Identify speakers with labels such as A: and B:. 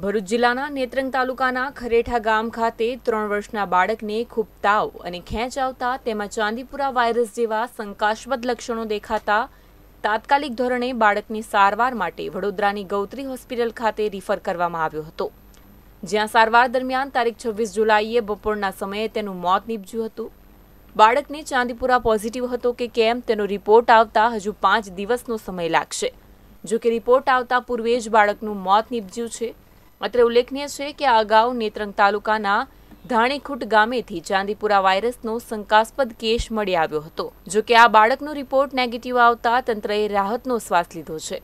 A: ભરૂચ જિલ્લાના નેત્રંગ તાલુકાના ખરેઠા ગામ ખાતે ત્રણ વર્ષના બાળકને ખૂબ તાવ અને ખેંચ આવતા તેમાં ચાંદીપુરા વાયરસ જેવા શંકાસ્પદ લક્ષણો દેખાતા તાત્કાલિક ધોરણે બાળકની સારવાર માટે વડોદરાની ગૌત્રી હોસ્પિટલ ખાતે રિફર કરવામાં આવ્યો હતો જ્યાં સારવાર દરમિયાન તારીખ છવ્વીસ જુલાઈએ બપોરના સમયે તેનું મોત નીપજ્યું હતું બાળકને ચાંદીપુરા પોઝિટિવ હતો કે કેમ તેનો રિપોર્ટ આવતા હજુ પાંચ દિવસનો સમય લાગશે જો કે રિપોર્ટ આવતા પૂર્વે જ બાળકનું મોત નીપજ્યું છે અત્રે ઉલ્લેખનીય છે કે આ અગાઉ નેત્રંગ તાલુકાના ધાણીખુટ ગામેથી ચાંદીપુરા વાયરસનો શંકાસ્પદ કેસ મળી આવ્યો હતો જો કે આ બાળકનો રિપોર્ટ નેગેટિવ આવતા તંત્રએ રાહતનો શ્વાસ લીધો છે